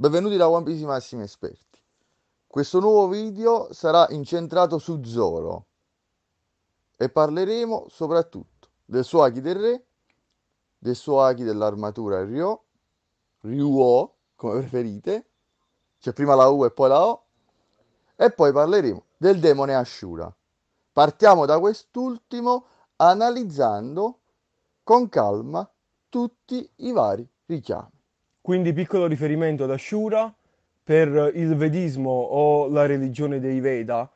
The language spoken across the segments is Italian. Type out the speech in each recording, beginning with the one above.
Benvenuti da One Piece Massimi Esperti. Questo nuovo video sarà incentrato su Zoro e parleremo soprattutto del suo Aki del Re, del suo Aki dell'armatura Ryo, Ryuo, come preferite, cioè prima la U e poi la O, e poi parleremo del demone Ashura. Partiamo da quest'ultimo analizzando con calma tutti i vari richiami. Quindi piccolo riferimento ad Ashura per il vedismo o la religione dei Veda,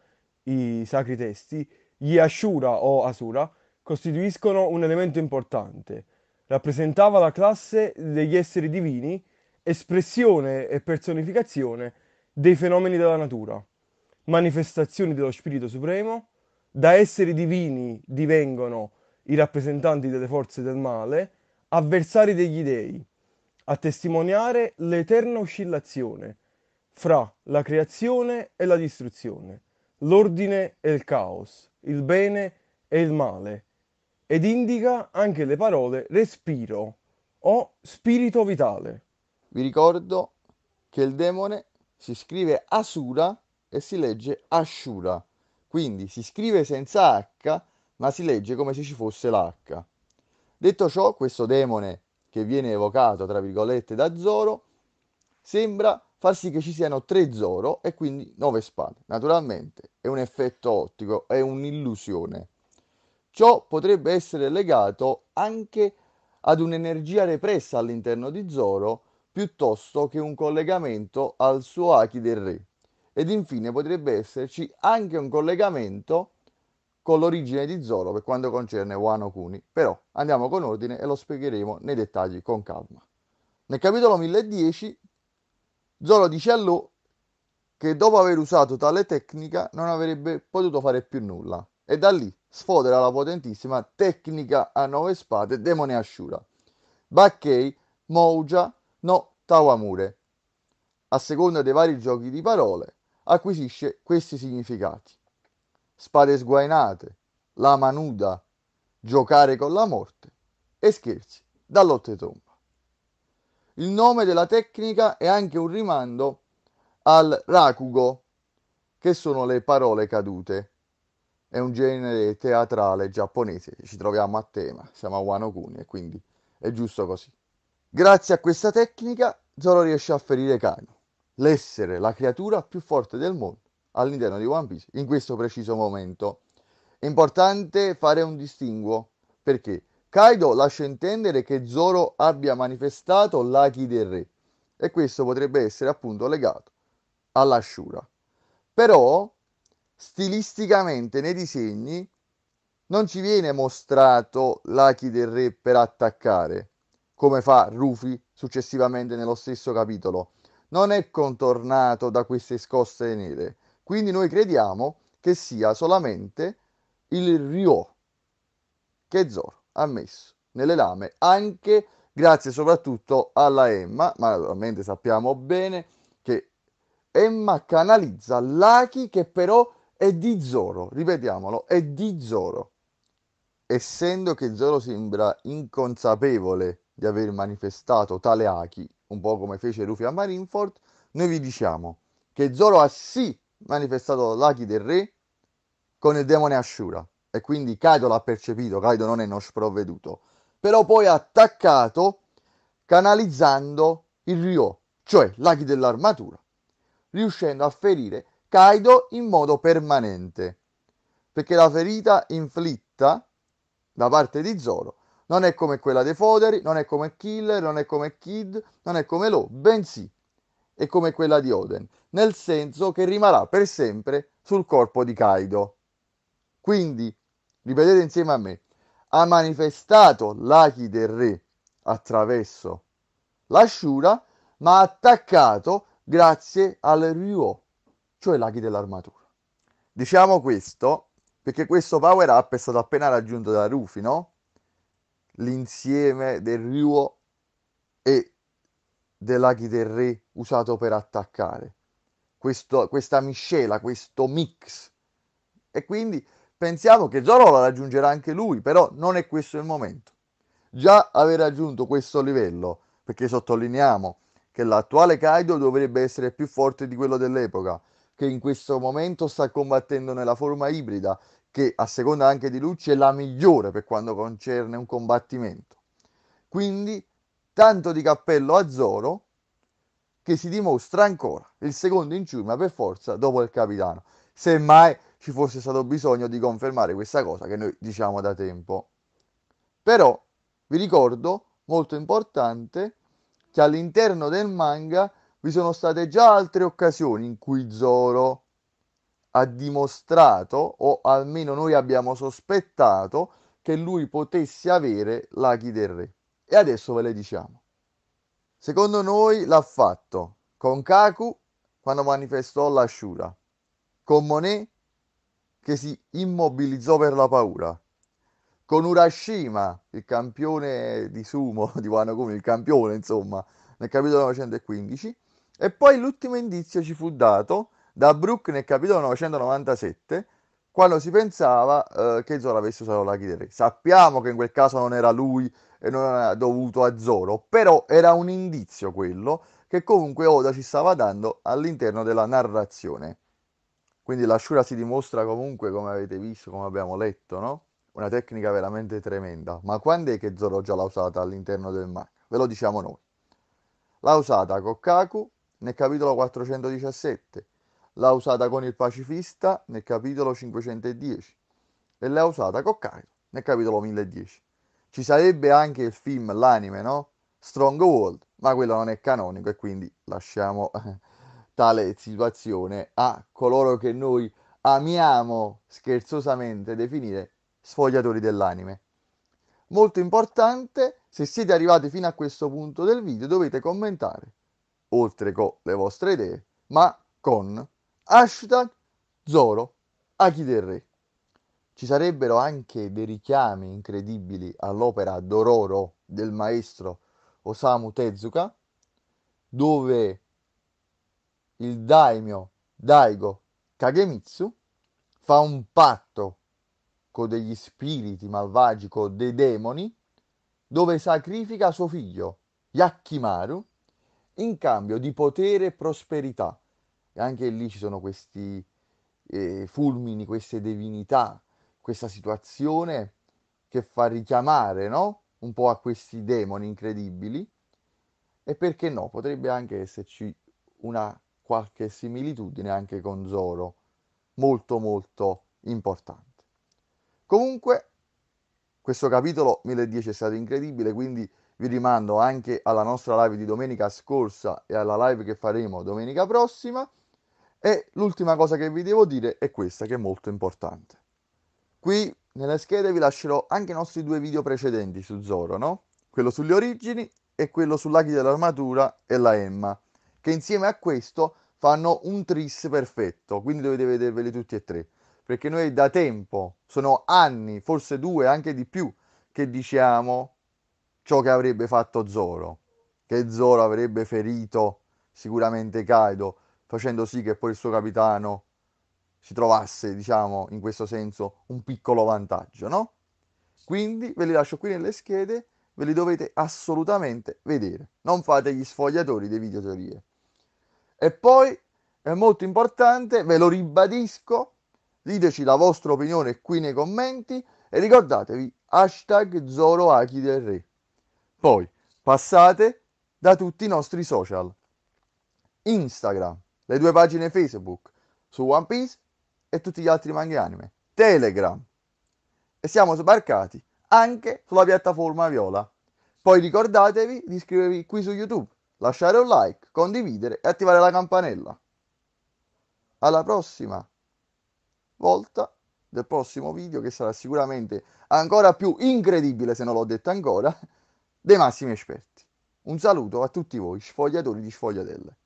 i sacri testi, gli Ashura o Asura costituiscono un elemento importante. Rappresentava la classe degli esseri divini, espressione e personificazione dei fenomeni della natura, manifestazioni dello Spirito Supremo, da esseri divini divengono i rappresentanti delle forze del male, avversari degli dei a testimoniare l'eterna oscillazione fra la creazione e la distruzione, l'ordine e il caos, il bene e il male, ed indica anche le parole respiro o spirito vitale. Vi ricordo che il demone si scrive Asura e si legge Ashura, quindi si scrive senza H ma si legge come se ci fosse l'H. Detto ciò, questo demone che viene evocato, tra virgolette, da Zoro, sembra far sì che ci siano tre Zoro e quindi nove spade. Naturalmente è un effetto ottico, è un'illusione. Ciò potrebbe essere legato anche ad un'energia repressa all'interno di Zoro piuttosto che un collegamento al suo Aki del Re. Ed infine potrebbe esserci anche un collegamento con l'origine di Zoro per quanto concerne Wano Kuni, però andiamo con ordine e lo spiegheremo nei dettagli con calma. Nel capitolo 1010 Zoro dice a Lo che dopo aver usato tale tecnica non avrebbe potuto fare più nulla e da lì sfodera la potentissima tecnica a nove spade Demone Ashura. Bakkei, Mouja, no Tawamure. A seconda dei vari giochi di parole acquisisce questi significati spade sguainate, lama nuda, giocare con la morte e scherzi da lottetomba. Il nome della tecnica è anche un rimando al rakugo, che sono le parole cadute. È un genere teatrale giapponese, ci troviamo a tema, siamo a Wano Kuni e quindi è giusto così. Grazie a questa tecnica Zoro riesce a ferire Kano, l'essere, la creatura più forte del mondo all'interno di One Piece in questo preciso momento. È importante fare un distinguo perché Kaido lascia intendere che Zoro abbia manifestato l'Aki del Re e questo potrebbe essere appunto legato all'asciura. Shura. Però stilisticamente nei disegni non ci viene mostrato l'Aki del Re per attaccare, come fa Rufy successivamente nello stesso capitolo. Non è contornato da queste scosse nere, quindi noi crediamo che sia solamente il Ryo che Zoro ha messo nelle lame, anche grazie soprattutto alla Emma, ma naturalmente sappiamo bene che Emma canalizza l'Aki che però è di Zoro, ripetiamolo, è di Zoro. Essendo che Zoro sembra inconsapevole di aver manifestato tale Aki, un po' come fece Rufy a Marineford, noi vi diciamo che Zoro ha sì manifestato l'Aki del re con il demone Ashura e quindi Kaido l'ha percepito, Kaido non è uno sprovveduto, però poi ha attaccato canalizzando il Ryo, cioè l'Aki dell'armatura, riuscendo a ferire Kaido in modo permanente, perché la ferita inflitta da parte di Zoro non è come quella dei Foderi, non è come Killer, non è come Kid, non è come Lo, bensì e come quella di Oden, nel senso che rimarrà per sempre sul corpo di Kaido. Quindi, ripetete insieme a me, ha manifestato l'Aki del Re attraverso la ma ha attaccato grazie al Ryuo, cioè l'Aki dell'armatura. Diciamo questo perché questo power up è stato appena raggiunto da Rufy, no? L'insieme del Ryuo e dell'aghi del re usato per attaccare. Questo, questa miscela, questo mix. E quindi pensiamo che Zoro la raggiungerà anche lui, però non è questo il momento. Già aver raggiunto questo livello, perché sottolineiamo che l'attuale Kaido dovrebbe essere più forte di quello dell'epoca, che in questo momento sta combattendo nella forma ibrida, che a seconda anche di Lucci è la migliore per quanto concerne un combattimento. Quindi tanto di cappello a Zoro che si dimostra ancora il secondo in ciurma per forza dopo il capitano. Semmai ci fosse stato bisogno di confermare questa cosa che noi diciamo da tempo. Però vi ricordo, molto importante, che all'interno del manga vi sono state già altre occasioni in cui Zoro ha dimostrato, o almeno noi abbiamo sospettato, che lui potesse avere l'Aki del Re. E adesso ve le diciamo. Secondo noi l'ha fatto con Kaku quando manifestò l'asciuga, con Monet che si immobilizzò per la paura, con Urashima, il campione di sumo di Wanagumi, il campione insomma, nel capitolo 915, e poi l'ultimo indizio ci fu dato da Brook nel capitolo 997 quando si pensava eh, che Zoro avesse usato la chitarra. Sappiamo che in quel caso non era lui e non era dovuto a Zoro, però era un indizio quello che comunque Oda ci stava dando all'interno della narrazione. Quindi la si dimostra comunque, come avete visto, come abbiamo letto, no? Una tecnica veramente tremenda. Ma quando è che Zoro già l'ha usata all'interno del manga? Ve lo diciamo noi. L'ha usata Kokkaku nel capitolo 417, l'ha usata con il pacifista nel capitolo 510 e l'ha usata con Kaido nel capitolo 1010. Ci sarebbe anche il film, l'anime, no? Stronghold, ma quello non è canonico e quindi lasciamo eh, tale situazione a coloro che noi amiamo scherzosamente definire sfogliatori dell'anime. Molto importante, se siete arrivati fino a questo punto del video dovete commentare, oltre con le vostre idee, ma con hashtag Zoro, Aki del Re. Ci sarebbero anche dei richiami incredibili all'opera d'ororo del maestro Osamu Tezuka, dove il daimyo Daigo Kagemitsu fa un patto con degli spiriti malvagi, con dei demoni, dove sacrifica suo figlio Yakimaru in cambio di potere e prosperità e anche lì ci sono questi eh, fulmini, queste divinità, questa situazione che fa richiamare no? un po' a questi demoni incredibili. E perché no? Potrebbe anche esserci una qualche similitudine anche con Zoro, molto molto importante. Comunque, questo capitolo 1010 è stato incredibile, quindi vi rimando anche alla nostra live di domenica scorsa e alla live che faremo domenica prossima. E l'ultima cosa che vi devo dire è questa che è molto importante. Qui nelle schede vi lascerò anche i nostri due video precedenti su Zoro, no? Quello sulle origini e quello sull'aghi dell'armatura e la Emma, che insieme a questo fanno un tris perfetto, quindi dovete vederveli tutti e tre, perché noi da tempo, sono anni, forse due, anche di più, che diciamo ciò che avrebbe fatto Zoro, che Zoro avrebbe ferito sicuramente Kaido, facendo sì che poi il suo capitano si trovasse, diciamo, in questo senso un piccolo vantaggio, no? Quindi ve li lascio qui nelle schede, ve li dovete assolutamente vedere. Non fate gli sfogliatori dei videoteorie. E poi è molto importante, ve lo ribadisco, diteci la vostra opinione qui nei commenti e ricordatevi hashtag Zoroachi del Re. Poi passate da tutti i nostri social. Instagram, le due pagine Facebook su One Piece e tutti gli altri manga anime, Telegram. E siamo sbarcati anche sulla piattaforma viola. Poi ricordatevi di iscrivervi qui su YouTube, lasciare un like, condividere e attivare la campanella. Alla prossima volta del prossimo video che sarà sicuramente ancora più incredibile se non l'ho detto ancora dei massimi esperti. Un saluto a tutti voi, sfogliatori di sfogliatelle.